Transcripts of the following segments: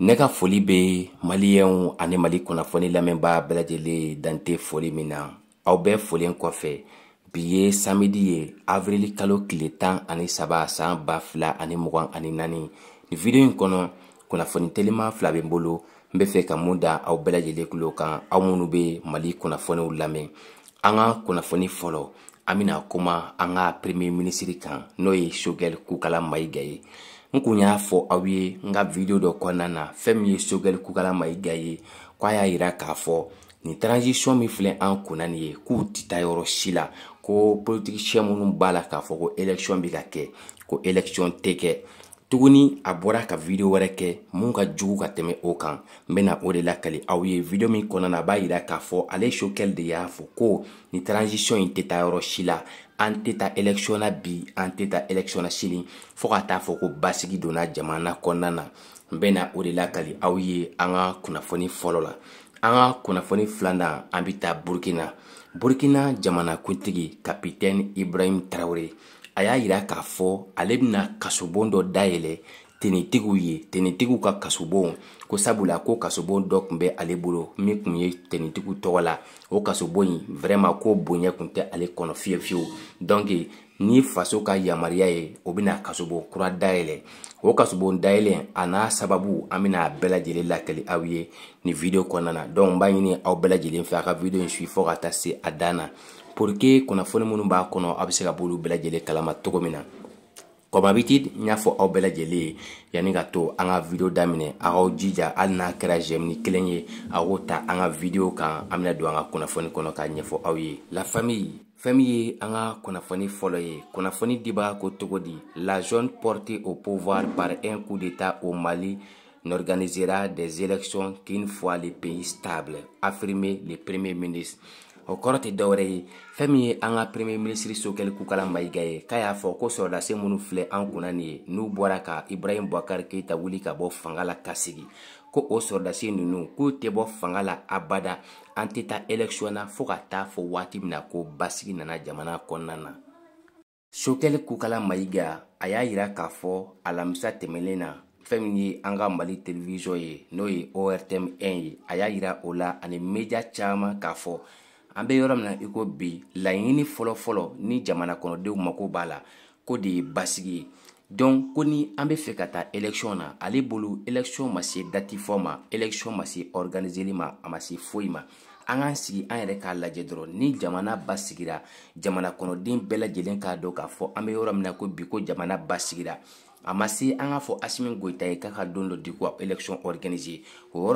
ne ka foli be maliyɛnw ani mali kunnafoni lamɛnbaa bɛlajɛlen dante foli min na aw bɛɛ folen kɔfɛ bi ye samedi ye avrili kalo tile tan ani saba saan ba fila ani mugan ani naani ni video in kɔnɔ kunnafoni telima fila be n bolo n be fɛ ka mun da aw bɛlajɛlen kulo kan aw minnu be mali kunnafoniw lamɛn an ka kunnafoni fɔlɔ an bena kuma an ka premier minisiri kan n'o ye shogɛl kukala mayiga ye Mwen kwenye a fo, awe, mwen ka video do konana, femye sokel kou kalama igaye, kwa ya ira ka fo, ni tranjisyon mi flen an konanye, kou titayorosi la, kou politik chen moun mbala ka fo, kou eleksyon bi kake, kou eleksyon teke. tuguni a bɔra ka video wɛrɛ kɛ mun ka jugu ka tɛmɛ o kan n bɛna o de lakali aw ye video min kɔnɔna na a b'a yira k'a fɔ ale shokɛli de y'a fɔ ko ni transition in tɛ taa yɔrɔ si la an tɛ taa election na bi an tɛ taa election na sini fo ka taa fɔ ko basigi donna jamana kɔnɔna na n bɛna o de lakali aw ye an ka kunnafoni fɔlɔ la an ka kunnafoni filanan an bɛ taa burukina burukina jamanakuntigi kapitɛni ibrahim tarawele a y'a yira k'a fɔ ale bɛna kasobon dɔ dayɛlɛ tenitigiw ye tenitigiw ka kasobon ko sabula ko kasobon dɔ tun bɛ ale bolo min tun ye tenitigiw tɔgɔ la o kasobon in vraiment ko bonya tun tɛ ale kɔnɔ fiyewu fiyewu donc ni faso ka yamaruya ye o bɛna kasobon kura dayɛlɛ o kasobon dayɛlɛ a n'a sababu an bɛna a bɛɛ lajɛlen lakali aw ye nin video kɔnɔna na donc n b'a ɲini aw bɛɛ lajɛlen fɛ a ka video in suit fo ka taa se a dan na pour que kunnafoni minnu b'a kɔnɔ aw bɛ se ka b'olu bɛɛ kalama cogo min na comme habitude n y'a fɔ aw bɛɛ ye yanni ka to an ka video daminɛ a k'aw jija hali n'a kɛra jɛmini kelen ye a k'o ta an ka video kan an bɛna don an ka kunnafoni kɔnɔ k'a ɲɛfɔ aw ye la famille fɛn min ye an ka kunnafoni fɔlɔ ye kunnafoni dibaga ko cogo di la zone portée au pouvoir par un coup d'état au mali n'organisera des élections qu'une fois le pays stable affirmé le premier ministre o kɔrɔ tɛ dɔwɛrɛ ye fɛn min ye an ka premier ministre sokɛli kukala mayiga ye k'a y'a fɔ ko sɔrɔdase minnu filɛ an kunna nin ye n'u bɔra ka ibrahim bubakari keyita wuli ka bɔ fanga la ka sigi ko o sɔrɔdasi ninnu k'u tɛ bɔ fanga la abada an tɛ taa election na fɔɔ ka taa fɔ waati min na ko basigi nana jamana kɔnɔna na sokɛli kukala mayiga a y'a yira k'a fɔ alamisa tɛmɛlen na fɛn min ye an ka mali televisɔn ye n'o ye ortm 1 ye a y'a yira o la ani media caaman k'a fɔ an bɛ yɔrɔ min na i ko bi laɲini fɔlɔfɔlɔ ni jamana kɔnɔdenw mako b'a la ko de ye basigi ye donc ko ni an bɛ fɛ ka taa élection na ale bolo élection ma se dati fɔ ma élection ma se organiseli ma a ma se foyi ma an k'an sigi an yɛrɛ k'a lajɛ dɔrɔn ni jamana basigira jamana kɔnɔden bɛɛ lajɛlen k'a dɔn k'a fɔ an bɛ yɔrɔ min na ko bi ko jamana basigira a ma se an asimi goyita ye k'a ka don dɔ di ko election organise o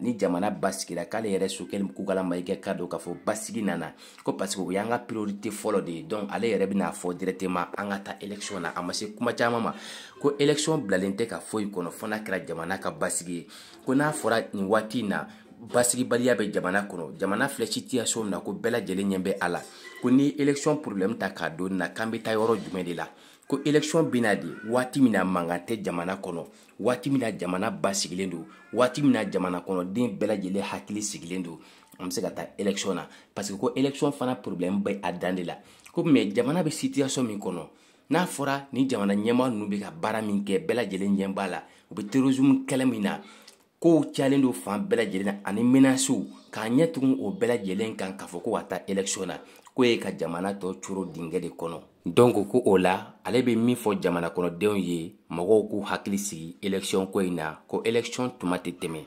ni jamana basigira k'ale yɛrɛ sokɛli kugala mayikɛ ka k'a fɔ basigi nana ko parsek o priorité fɔlɔ de ye ale yɛrɛ bena fɔ directement an ta election na a kuma caaman ma ko election bilalen ka foyi kɔnɔ fɔna kɛra jamana ka basigi ko n'a fɔra nin waati na basigibaliya bɛ jamana kɔnɔ jamana filɛ situation na ko bɛɛ ɲɛ bɛ a la ko ni election problème ta k'a don na k'an be ta yɔrɔ jumɛn de la ko election bena de waati min na mankan tɛ jamana kɔnɔ waati min na jamana basigilen do waati min na jamana kɔnɔden bɛɛ lajɛlen hakili sigilen do an be se ka taa election na parce que ko election fana problème bɛ a dan de la ko mɛ jamana be situation min kɔnɔ n'a fɔra ni jamana ɲɛma nunu be ka baara min kɛ bɛɛ lajɛlen ɲɛ b'a la u be terrorisme kɛlɛ min na kow cayalen do fan bɛɛ lajɛlen na ani menasew k'a ɲɛ tugun o bɛɛ lajɛlen kan k'a fɔ ko ka taa election na ko ye ka jamana tɔ coro dingɛ de kɔnɔ donk ko o la ale be min fɔ jamana kɔnɔdenw ye mɔgɔw k'u hakili sigi elɛksiyɔn ko yi na ko elɛksiyɔn tuma tɛ tɛmɛ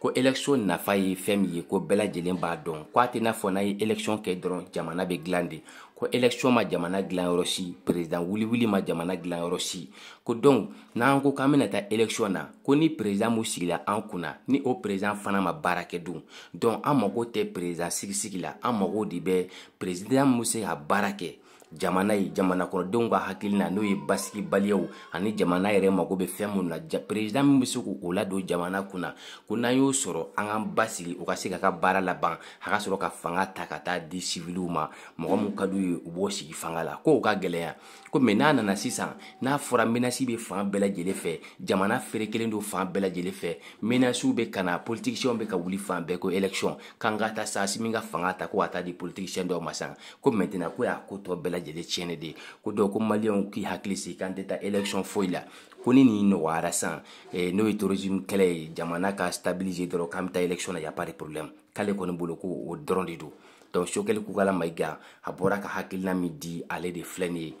ko elɛksiyɔn nafa ye fɛɛn min ye ko bɛɛ lajɛlen b'a dɔn ko a tɛ n'a fɔ n'a ye elɛksiyɔn kɛ dɔrɔn jamana be gilan de ko election ma jamana dilan yɔrɔ si president wuliwuli ma jamana dilan yɔrɔ si ko donc n'an ko k'an bɛna taa election na ko ni president mun sigila an kunna ni o president fana ma baara kɛ dun donc an mago tɛ president sigisigi la an mago de bɛ president mun be se ka baara kɛ jamana ye jamana kɔnɔdenw ka hakilina n'o ye basigibaliyaw ani jamana yɛrɛ mago bɛ fɛn mun na ja perezidan min be se k'o ladon jamana kunna ko n'an y'o sɔrɔ an k'an basigi o ka se ka ka baara laban a ka sɔrɔ ka fanga ta ka taa di siviliw ma mɔgɔ mun ka d'u ye ye u b'o sigi fanga la ko o ka gɛlɛya ko mɛ n'a nana sisan n'a fɔra menasi bɛ fan bɛɛ lajɛlen fɛ jamana feere kelen don fan bɛɛ lajɛlen fɛ menasiw bɛ ka na politikisiyɛnw bɛ ka wuli fan bɛɛ ko election k'an ka taa sasi min ka fanga ta ko ka taa di politikisiyɛn dɔw ma san ko mɛntena ko y'a ko tɔ bɛɛ lajɛlen tiɲɛni de ko dɔw ko maliyɛnw k'i hakili sigi k'an tɛ taa election foyi la ko ni nin nɔgɔyara san eh, n'o ye tourisme kɛlɛ ye jamana ka stabiliser dɔrɔn k'an bɛ taa election na y a pas de problème k'ale kɔni bolo ko o dɔrɔn de don donc sokɛli kukala mayiga a bɔra ka hakilina min di ale de filɛ nin ye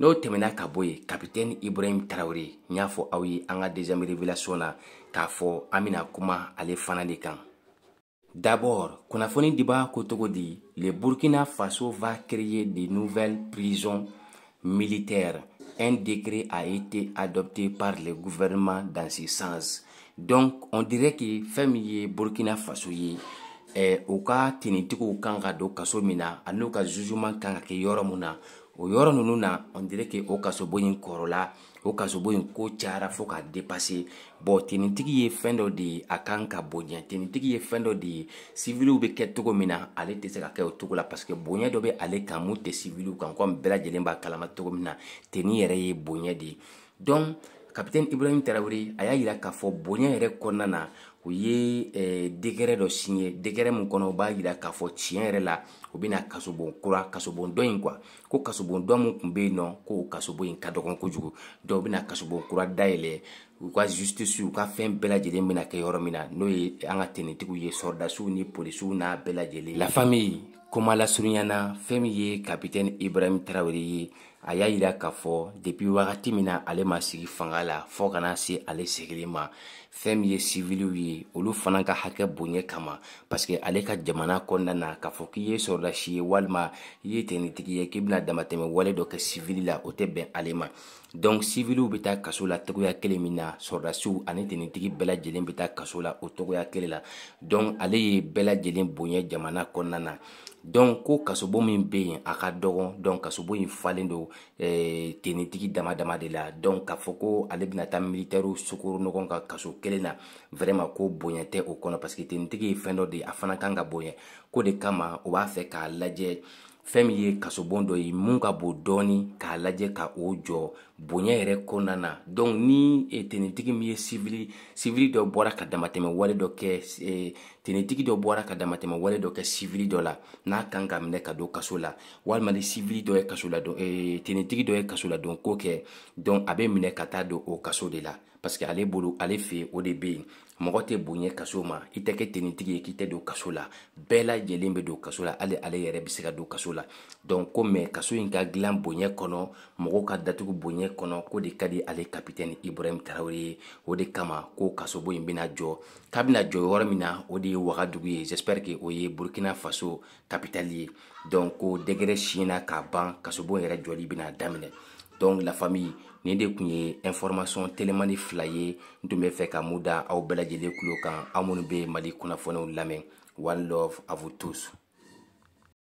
n'o tɛmɛna ka bɔ yen ibrahim Traoré n y'a fɔ aw ye an ka deuxième révélation na k'a fɔ an d'abord kuma ale fana de kan d'abord kunnafoni diba ko di le burkina faso va créer de nouvelles prisons militaires un décret a été adopté par le gouvernement dans ce sens donc on dirait que fɛn min burkina faso ye eh, u ka tinitigiw kan ka don kaso min na ani u ka jugeman kan ka kɛ yɔrɔ mun na o yɔrɔ ninnu na on dirait que o kasobo in kɔrɔla o kasobo in ko cayara fo k'a dépasser bon tenitigi ye fɛn dɔ de ye a kan ka bonya tenitigi ye fɛn dɔ de ye civiliw bɛ kɛ cogo min na ale tɛ se ka kɛ o cogo la parce que bonya dɔ bɛ ale kan mun tɛ civiliw kan komi bɛɛ lajɛlen b'a kalama cogo min na teni yɛrɛ ye bonya de ye donc capitaine ibrahim tarawele a y'a yira k'a fɔ bonya yɛrɛ kɔnɔna na u ye eh, degɛrɛ dɔ siɲɛ degɛrɛ min kɔnɔ u b'a yira k'a fɔ tiɲɛ yɛrɛ la u bɛna kasobon kura kasobon dɔ in kuwa ko kasobon dɔ min tun bɛ yen nɔ ko o kasobon in ka dɔgɔn kojugu dɔw bɛna kasobon kura dayɛlɛ u ka justisiw u ka fɛn bɛɛ lajɛlen bɛna kɛ yɔrɔ min na n'o ye an ka tenitigiw ye sɔrɔdasiw ni polisiw n'a bɛɛ lajɛlen la famille komalasurunyana fɛn min ye kapitɛni ibrahim tarawele ye a y'a yira k'a fɔ depi wagati min na ale ma sigi fanga la fɔɔ kana se ale sigili ma fɛn min ye siviliw ye olu fana ka hakɛ boɲɛ kama parsike ale ka jamana kɔnna na k'a fɔ k'i ye sɔrɔlasi ye walima i ye tenitigi ye k'i bena damatɛmɛ wale dɔ kɛ sivili la o tɛ bɛn ale ma donk siviliw be ta kaso la togoya kelen min na sɔrɔdasiw ani tenitigi bɛɛlajɛlen be ta kaso la o togoya kelen la donk ale ye bɛɛlajɛlen boɲɛ jamana kɔnna na donc ko kasobo min be yen a ka dɔgɔn donc kasobo in falen do eh, tenitigi dama dama de la donc k'a fɔ ko ale bena ta militɛriw sokoro ɲɔgɔn ka kaso kelen na vraiment ko bonya tɛ o kɔnɔ parce que tenitigi ye fɛn dɔ de a fana kan ka bonya ko de kama o b'a fɛ k'a lajɛ fɛn min ye kasobon dɔ ye mun ka bon dɔɔni k'a lajɛ ka o jɔ bonya yɛrɛ kɔnɔna na donc ni e, tenitigi min ye sivili sivili dɔ bɔra ka damatɛmɛ wale dɔ kɛ e, tenitigi dɔ bɔra ka damatɛmɛ wale dɔ kɛ sivili dɔ la n'a kan ka minɛ ka don kaso la walima ni sivili dɔ ye kaso ladon e, tenitigi dɔ ye kaso ladon ko kɛ donc a bɛ minɛ ka taa don o kaso de la parce que ale bolo ale fɛ o de bɛ yen mɔgɔ tɛ bonya kaso ma i tɛ kɛ tenitigi ye k'i tɛ don kaso la bɛɛ lajɛlen bɛ don kaso la hali ale yɛrɛ bɛ se ka don kaso la donc ko mɛ kaso in ka dilan bonya kɔnɔ mɔgɔw ka datugu bonya kɔnɔ ko de ka di ale kapitɛni ibrahim tarawele ye o de kama ko kasobo in bɛna jɔ k'a bɛna jɔ yɔrɔ min na o de ye wagadugu ye j'espère que o ye burkina faso kapitali ye donc ko dɛgɛrɛ siyɛn na k'a ban kasobo yɛrɛ jɔli bɛna daminɛ donc la famille nin de kun ye information telemani fila ye n tun bɛ fɛ ka mun da aw bɛɛ lajɛlen kulo kan aw minnu bɛ mali kunnafoniw lamɛn one love à vous tous